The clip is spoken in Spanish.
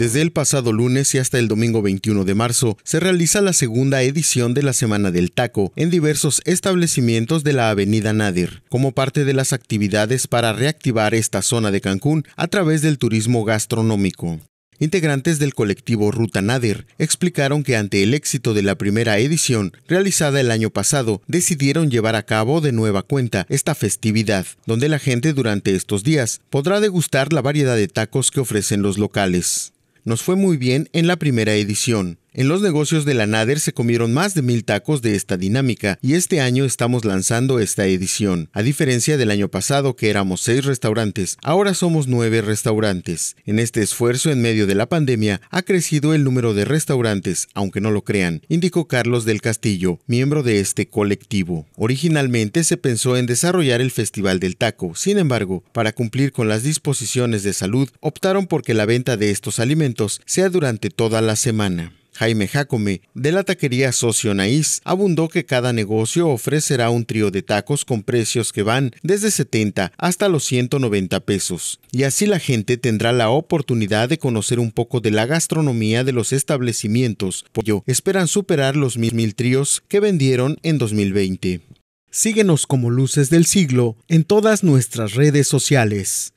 Desde el pasado lunes y hasta el domingo 21 de marzo se realiza la segunda edición de la Semana del Taco en diversos establecimientos de la Avenida Nader, como parte de las actividades para reactivar esta zona de Cancún a través del turismo gastronómico. Integrantes del colectivo Ruta Nader explicaron que ante el éxito de la primera edición realizada el año pasado, decidieron llevar a cabo de nueva cuenta esta festividad, donde la gente durante estos días podrá degustar la variedad de tacos que ofrecen los locales. Nos fue muy bien en la primera edición. En los negocios de la Nader se comieron más de mil tacos de esta dinámica y este año estamos lanzando esta edición. A diferencia del año pasado que éramos seis restaurantes, ahora somos nueve restaurantes. En este esfuerzo en medio de la pandemia ha crecido el número de restaurantes, aunque no lo crean, indicó Carlos del Castillo, miembro de este colectivo. Originalmente se pensó en desarrollar el Festival del Taco, sin embargo, para cumplir con las disposiciones de salud, optaron por que la venta de estos alimentos sea durante toda la semana. Jaime Jacome, de la taquería Socio Naís, abundó que cada negocio ofrecerá un trío de tacos con precios que van desde 70 hasta los 190 pesos, y así la gente tendrá la oportunidad de conocer un poco de la gastronomía de los establecimientos, por pues ello esperan superar los mil, mil tríos que vendieron en 2020. Síguenos como Luces del Siglo en todas nuestras redes sociales.